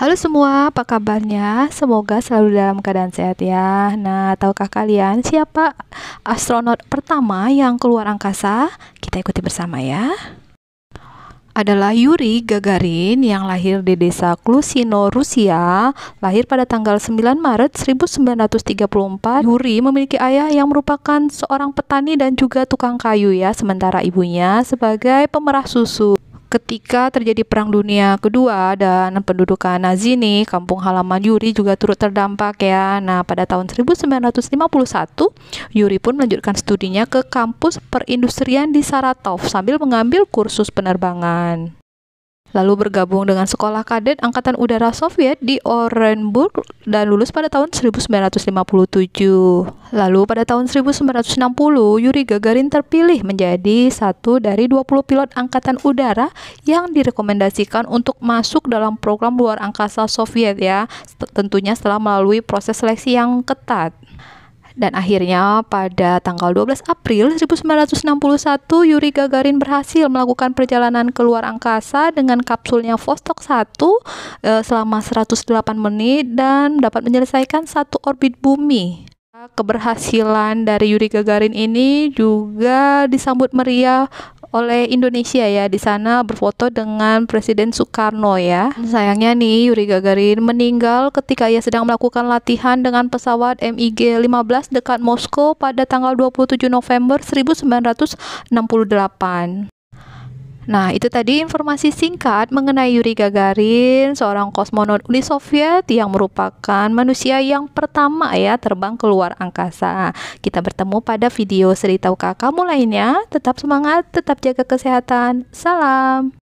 Halo semua, apa kabarnya? Semoga selalu dalam keadaan sehat ya. Nah, tahukah kalian siapa astronot pertama yang keluar angkasa? Kita ikuti bersama ya. Adalah Yuri Gagarin yang lahir di desa Klusino, Rusia. Lahir pada tanggal 9 Maret 1934, Yuri memiliki ayah yang merupakan seorang petani dan juga tukang kayu ya, sementara ibunya sebagai pemerah susu. Ketika terjadi Perang Dunia Kedua dan pendudukan Nazi nih, kampung halaman Yuri juga turut terdampak ya. Nah, pada tahun 1951, Yuri pun melanjutkan studinya ke kampus perindustrian di Saratov sambil mengambil kursus penerbangan lalu bergabung dengan Sekolah Kadet Angkatan Udara Soviet di Orenburg dan lulus pada tahun 1957. Lalu pada tahun 1960, Yuri Gagarin terpilih menjadi satu dari 20 pilot angkatan udara yang direkomendasikan untuk masuk dalam program luar angkasa Soviet ya, tentunya setelah melalui proses seleksi yang ketat. Dan akhirnya pada tanggal 12 April 1961 Yuri Gagarin berhasil melakukan perjalanan ke luar angkasa dengan kapsulnya Vostok 1 e, eh, selama 108 menit dan dapat menyelesaikan satu orbit bumi. Keberhasilan dari Yuri Gagarin ini juga disambut meriah oleh Indonesia ya di sana berfoto dengan Presiden Soekarno ya. Hmm. Sayangnya nih Yuri Gagarin meninggal ketika ia sedang melakukan latihan dengan pesawat MiG-15 dekat Moskow pada tanggal 27 November 1968. Nah, itu tadi informasi singkat mengenai Yuri Gagarin, seorang kosmonot Uni Soviet yang merupakan manusia yang pertama ya terbang keluar angkasa. Kita bertemu pada video cerita kamu lainnya. Tetap semangat, tetap jaga kesehatan. Salam.